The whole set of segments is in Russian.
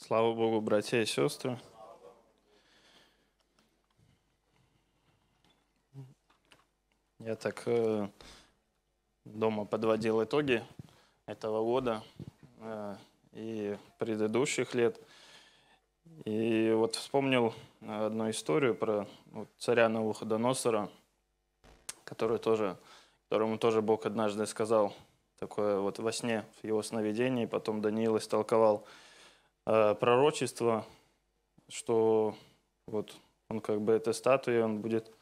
Слава Богу, братья и сестры. Я так э, дома подводил итоги этого года э, и предыдущих лет. И вот вспомнил э, одну историю про вот, ну, царя Навуходоносора, который тоже, которому тоже Бог однажды сказал такое вот во сне, в его сновидении. Потом Даниил истолковал Э, пророчество, что вот он как бы эта статуя, он будет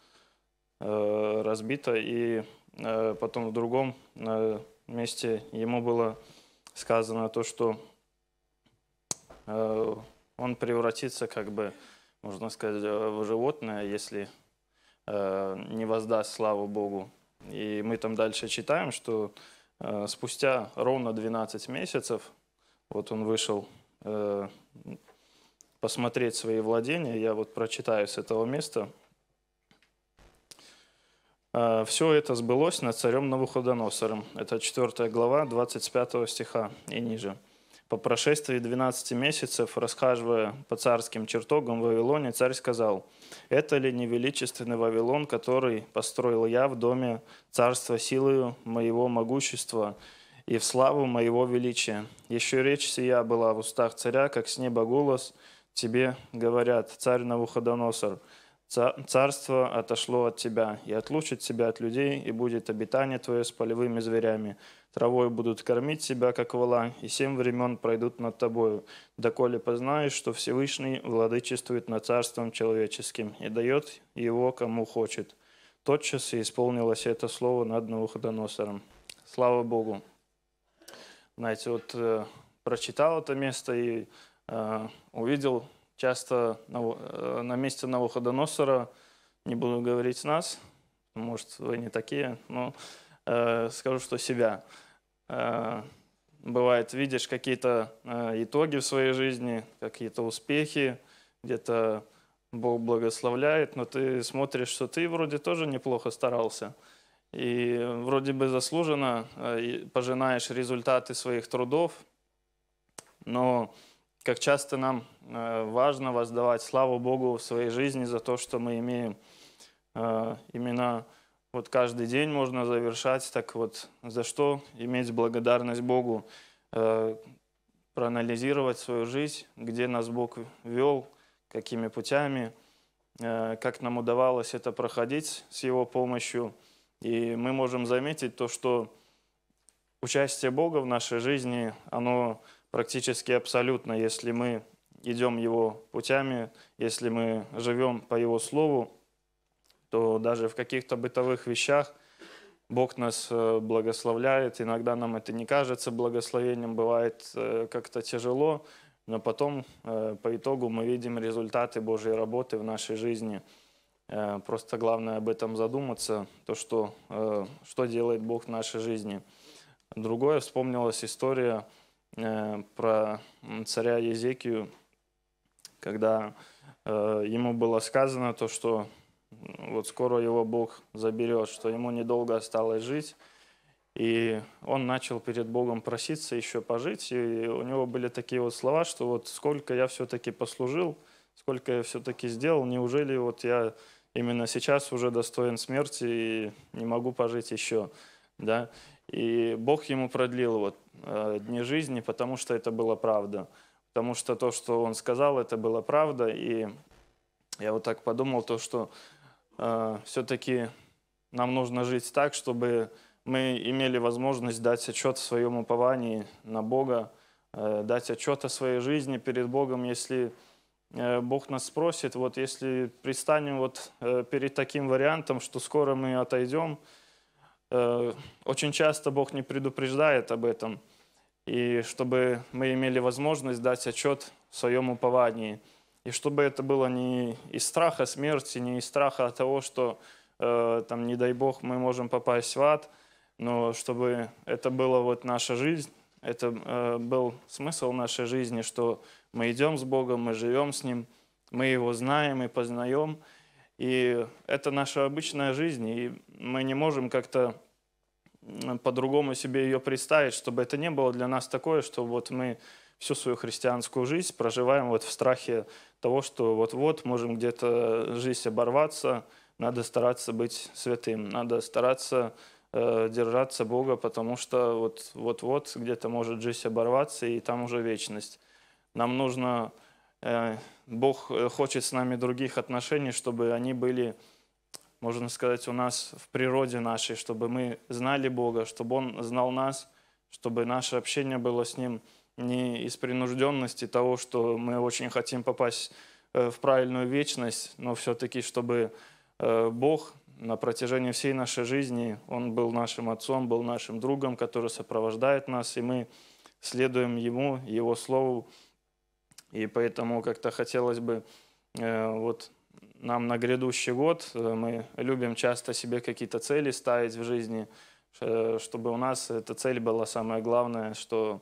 э, разбита, и э, потом в другом э, месте ему было сказано то, что э, он превратится как бы, можно сказать, э, в животное, если э, не воздаст славу Богу. И мы там дальше читаем, что э, спустя ровно 12 месяцев, вот он вышел Э, посмотреть свои владения. Я вот прочитаю с этого места. Э, «Все это сбылось над царем Навуходоносором». Это 4 глава, 25 стиха и ниже. «По прошествии 12 месяцев, расхаживая по царским чертогам в Вавилоне, царь сказал, «Это ли не величественный Вавилон, который построил я в доме царства силою моего могущества, и в славу моего величия. Еще речь сия была в устах царя, как с неба голос тебе говорят, царь Навуходоносор, царство отошло от тебя, и отлучит тебя от людей, и будет обитание твое с полевыми зверями. Травой будут кормить тебя, как вола и семь времен пройдут над тобою, доколе познаешь, что Всевышний владычествует над царством человеческим и дает его, кому хочет». Тотчас и исполнилось это слово над Навуходоносором. Слава Богу! знаете, вот э, прочитал это место и э, увидел часто на, э, на месте Навуходоносора, не буду говорить нас, может, вы не такие, но э, скажу, что себя. Э, бывает, видишь какие-то э, итоги в своей жизни, какие-то успехи, где-то Бог благословляет, но ты смотришь, что ты вроде тоже неплохо старался – и вроде бы заслуженно э, пожинаешь результаты своих трудов, но как часто нам э, важно воздавать славу Богу в своей жизни за то, что мы имеем э, именно вот каждый день можно завершать, так вот за что иметь благодарность Богу, проанализировать свою жизнь, где нас Бог вел, какими путями, как нам удавалось это проходить с Его помощью – и мы можем заметить то, что участие Бога в нашей жизни, оно практически абсолютно, если мы идем Его путями, если мы живем по Его Слову, то даже в каких-то бытовых вещах Бог нас э, благословляет. Иногда нам это не кажется благословением, бывает э, как-то тяжело, но потом э, по итогу мы видим результаты Божьей работы в нашей жизни – Э, просто главное об этом задуматься, то, что, э, что делает Бог в нашей жизни. Другое вспомнилась история э, про царя Езекию, когда ему было сказано то, что вот скоро его Бог заберет, что ему недолго осталось жить. И он начал перед Богом проситься еще пожить. И у него были такие вот слова, что вот сколько я все-таки послужил, сколько я все-таки сделал, неужели вот я именно сейчас уже достоин смерти и не могу пожить еще, да. И Бог ему продлил вот э, дни жизни, потому что это была правда. Потому что то, что он сказал, это была правда. И я вот так подумал, то, что э, все-таки нам нужно жить так, чтобы мы имели возможность дать отчет в своем уповании на Бога, э, дать отчет о своей жизни перед Богом, если Э, Бог нас спросит, вот если пристанем вот э, перед таким вариантом, что скоро мы отойдем, э, очень часто Бог не предупреждает об этом, и чтобы мы имели возможность дать отчет в своем уповании, и чтобы это было не из страха смерти, не из страха того, что там, не дай Бог, мы можем попасть в ад, но чтобы это была вот наша жизнь, это э, был смысл нашей жизни, что мы идем с Богом, мы живем с Ним, мы Его знаем и познаем. И это наша обычная жизнь, и мы не можем как-то по-другому себе ее представить, чтобы это не было для нас такое, что вот мы всю свою христианскую жизнь проживаем вот в страхе того, что вот-вот можем где-то э, жизнь оборваться, надо стараться быть святым, надо стараться Э, держаться Бога, потому что вот, вот-вот где-то может жизнь оборваться, и там уже вечность. Нам нужно... Э, Бог э, хочет с нами других отношений, чтобы они были можно сказать, у нас в природе нашей, чтобы мы знали Бога, чтобы Он знал нас, чтобы наше общение было с Ним не из принужденности того, что мы очень хотим попасть э, в правильную вечность, но все-таки, чтобы Бог на протяжении всей нашей жизни Он был нашим отцом, был нашим другом, который сопровождает нас, и мы следуем Ему, Его Слову. И поэтому как-то хотелось бы э, вот нам на грядущий год, э, мы любим часто себе какие-то цели ставить в жизни, э, чтобы у нас эта цель была самая главная, что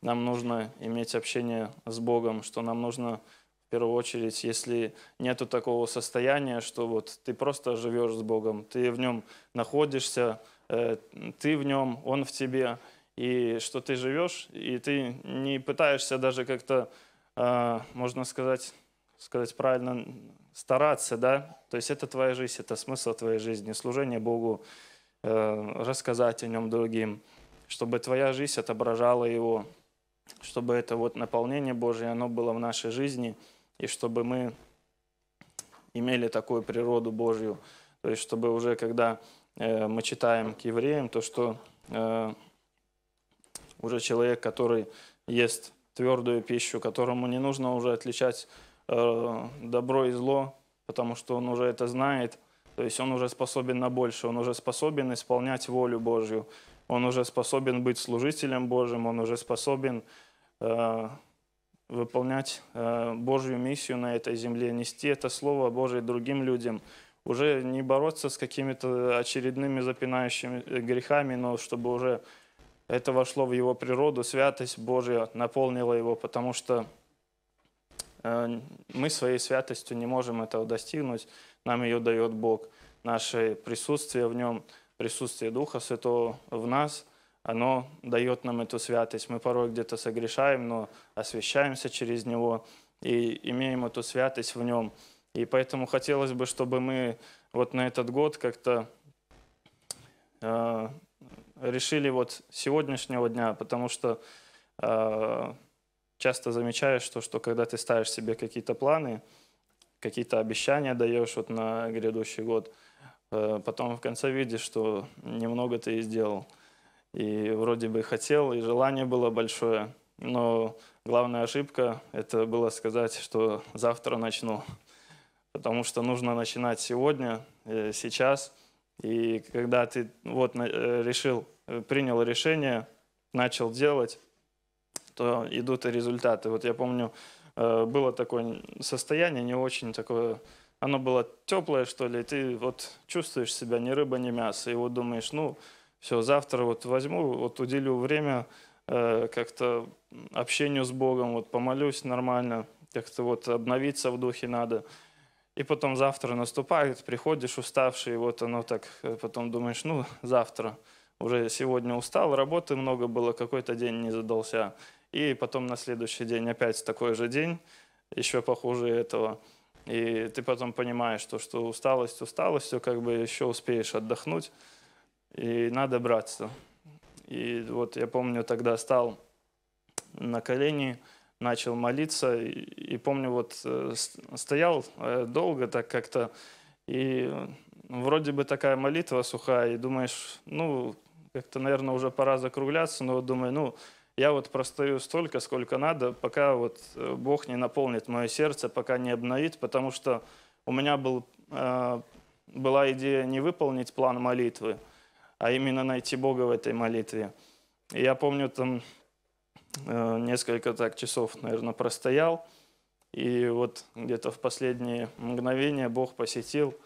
нам нужно иметь общение с Богом, что нам нужно в первую очередь, если нету такого состояния, что вот ты просто живешь с Богом, ты в нем находишься, э, ты в нем, он в тебе, и что ты живешь, и ты не пытаешься даже как-то, э, можно сказать, сказать правильно, стараться, да, то есть это твоя жизнь, это смысл твоей жизни, служение Богу, э, рассказать о нем другим, чтобы твоя жизнь отображала его, чтобы это вот наполнение Божье, оно было в нашей жизни – и чтобы мы имели такую природу Божью. То есть, чтобы уже когда э, мы читаем к евреям, то что э, уже человек, который ест твердую пищу, которому не нужно уже отличать э, добро и зло, потому что он уже это знает, то есть он уже способен на больше, он уже способен исполнять волю Божью, он уже способен быть служителем Божьим, он уже способен выполнять э, Божью миссию на этой земле, нести это Слово Божие другим людям. Уже не бороться с какими-то очередными запинающими э, грехами, но чтобы уже это вошло в его природу, святость Божья наполнила его, потому что э, мы своей святостью не можем этого достигнуть, нам ее дает Бог. Наше присутствие в нем, присутствие Духа Святого в нас – оно дает нам эту святость. Мы порой где-то согрешаем, но освещаемся через него и имеем эту святость в нем. И поэтому хотелось бы, чтобы мы вот на этот год как-то э, решили вот сегодняшнего дня, потому что э, часто замечаешь, что, что когда ты ставишь себе какие-то планы, какие-то обещания даешь вот на грядущий год, э, потом в конце видишь, что немного ты и сделал – и вроде бы хотел, и желание было большое. Но главная ошибка – это было сказать, что завтра начну. Потому что нужно начинать сегодня, э, сейчас. И когда ты вот э, решил, э, принял решение, начал делать, то идут и результаты. Вот я помню, было такое состояние, не очень такое, оно было теплое, что ли, и ты вот чувствуешь себя ни рыба, ни мясо, и вот думаешь, ну, все, завтра вот возьму, вот уделю время э, как-то общению с Богом, вот помолюсь нормально, как-то вот обновиться в духе надо. И потом завтра наступает, приходишь уставший, вот оно так, э, потом думаешь, ну, завтра. Уже сегодня устал, работы много было, какой-то день не задался. И потом на следующий день опять такой же день, еще похуже этого. И ты потом понимаешь, то, что усталость, усталость, все как бы еще успеешь отдохнуть и надо братство. И вот я помню, тогда стал на колени, начал молиться, и, и помню, вот э, стоял э, долго так как-то, и ну, вроде бы такая молитва сухая, и думаешь, ну, как-то, наверное, уже пора закругляться, но вот думаю, ну, я вот простою столько, сколько надо, пока вот э, Бог не наполнит мое сердце, пока не обновит, потому что у меня был, э, была идея не выполнить план молитвы, а именно найти Бога в этой молитве. И я помню, там э, несколько так часов, наверное, простоял, и вот где-то в последние мгновения Бог посетил,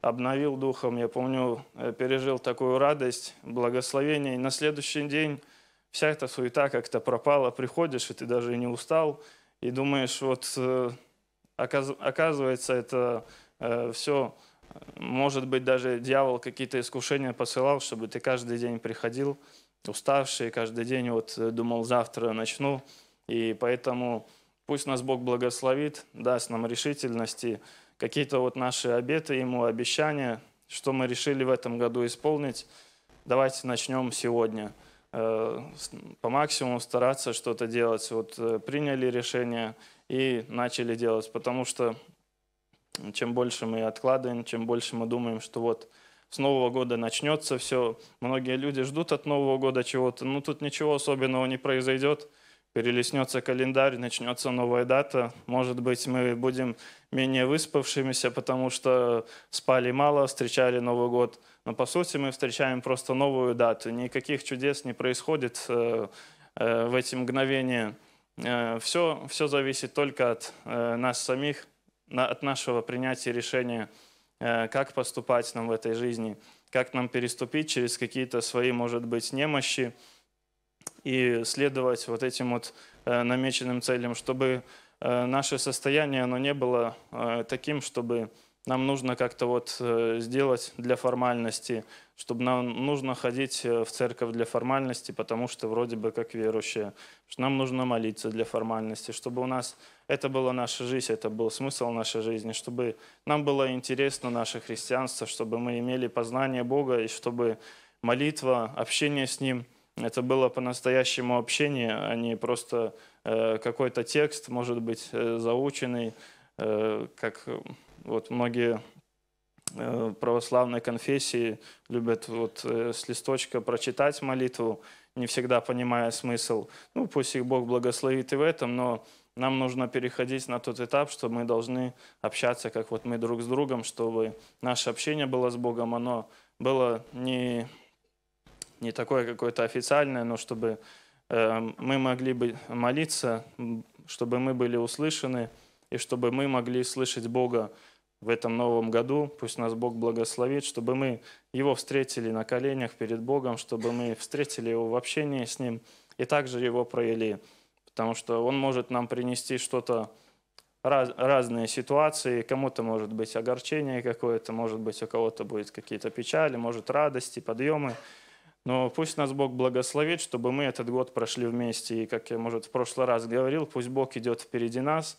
обновил духом. Я помню, э, пережил такую радость, благословение. И на следующий день вся эта суета как-то пропала. Приходишь, и ты даже не устал. И думаешь, вот э, оказывается, это э, все может быть, даже дьявол какие-то искушения посылал, чтобы ты каждый день приходил уставший, каждый день вот э, думал, завтра начну. И поэтому пусть нас Бог благословит, даст нам решительности, какие-то вот наши обеты Ему, обещания, что мы решили в этом году исполнить. Давайте начнем сегодня. Э, по максимуму стараться что-то делать. Вот э, приняли решение и начали делать, потому что чем больше мы откладываем, чем больше мы думаем, что вот с Нового года начнется все. Многие люди ждут от Нового года чего-то, но ну, тут ничего особенного не произойдет. Перелеснется календарь, начнется новая дата. Может быть, мы будем менее выспавшимися, потому что спали мало, встречали Новый год. Но по сути мы встречаем просто новую дату. Никаких чудес не происходит э, э, в эти мгновения. все, э, все зависит только от нас самих, от нашего принятия решения, э, как поступать нам в этой жизни, как нам переступить через какие-то свои, может быть, немощи и следовать вот этим вот э, намеченным целям, чтобы э, наше состояние, оно не было таким, чтобы нам нужно как-то вот э, сделать для формальности, чтобы нам нужно ходить э, в церковь для формальности, потому что вроде бы как верующие, что нам нужно молиться для формальности, чтобы у нас это была наша жизнь, это был смысл нашей жизни, чтобы нам было интересно наше христианство, чтобы мы имели познание Бога и чтобы молитва, общение с Ним – это было по-настоящему общение, а не просто э, какой-то текст, может быть, э, заученный, э, как вот многие э, православные конфессии любят вот э, с листочка прочитать молитву, не всегда понимая смысл. Ну, пусть их Бог благословит и в этом, но нам нужно переходить на тот этап, что мы должны общаться, как вот мы друг с другом, чтобы наше общение было с Богом, оно было не, не такое какое-то официальное, но чтобы э, мы могли бы молиться, чтобы мы были услышаны, и чтобы мы могли слышать Бога в этом новом году. Пусть нас Бог благословит, чтобы мы Его встретили на коленях перед Богом, чтобы мы встретили Его в общении с Ним и также Его проявили. Потому что Он может нам принести что-то, раз, разные ситуации. Кому-то может быть огорчение какое-то, может быть у кого-то будет какие-то печали, может радости, подъемы. Но пусть нас Бог благословит, чтобы мы этот год прошли вместе. И, как я, может, в прошлый раз говорил, пусть Бог идет впереди нас,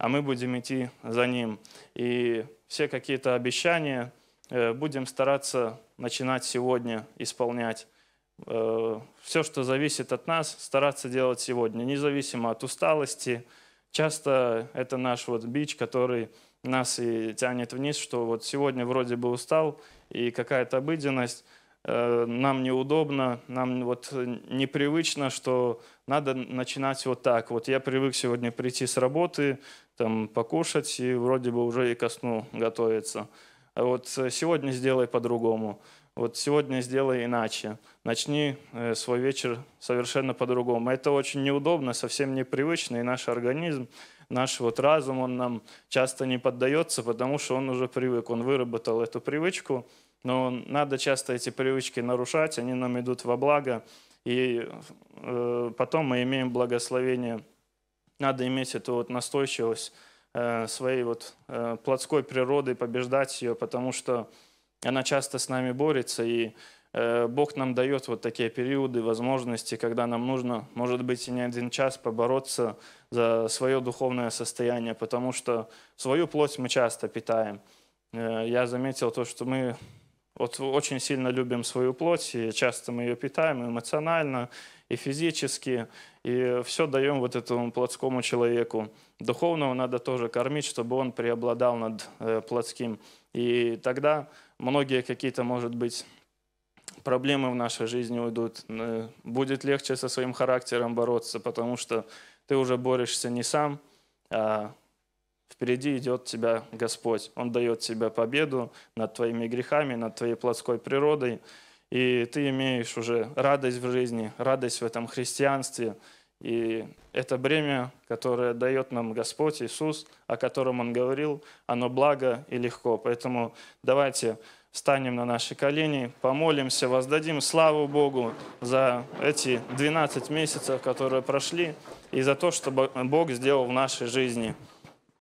а мы будем идти за Ним. И все какие-то обещания э, будем стараться начинать сегодня исполнять. Э, все, что зависит от нас, стараться делать сегодня, независимо от усталости. Часто это наш вот бич, который нас и тянет вниз, что вот сегодня вроде бы устал, и какая-то обыденность, Э, нам неудобно, нам вот э, непривычно, что надо начинать вот так. Вот я привык сегодня прийти с работы, там покушать и вроде бы уже и ко сну готовиться. А вот э, сегодня сделай по-другому. Вот сегодня сделай иначе. Начни свой вечер совершенно по-другому. Это очень неудобно, совсем непривычно, и наш организм наш вот разум, он нам часто не поддается, потому что он уже привык, он выработал эту привычку, но надо часто эти привычки нарушать, они нам идут во благо, и э, потом мы имеем благословение. Надо иметь эту вот настойчивость э, своей вот э, плотской природы, побеждать ее, потому что она часто с нами борется, и э, Бог нам дает вот такие периоды, возможности, когда нам нужно, может быть, и не один час побороться за свое духовное состояние, потому что свою плоть мы часто питаем. Э, я заметил то, что мы вот очень сильно любим свою плоть, и часто мы ее питаем эмоционально и физически, и все даем вот этому плотскому человеку. Духовного надо тоже кормить, чтобы он преобладал над э, плотским. И тогда многие какие-то, может быть, проблемы в нашей жизни уйдут. Будет легче со своим характером бороться, потому что ты уже борешься не сам, а Впереди идет тебя Господь. Он дает тебе победу над твоими грехами, над твоей плотской природой. И ты имеешь уже радость в жизни, радость в этом христианстве. И это бремя, которое дает нам Господь Иисус, о котором Он говорил, оно благо и легко. Поэтому давайте встанем на наши колени, помолимся, воздадим славу Богу за эти 12 месяцев, которые прошли, и за то, что Бог сделал в нашей жизни.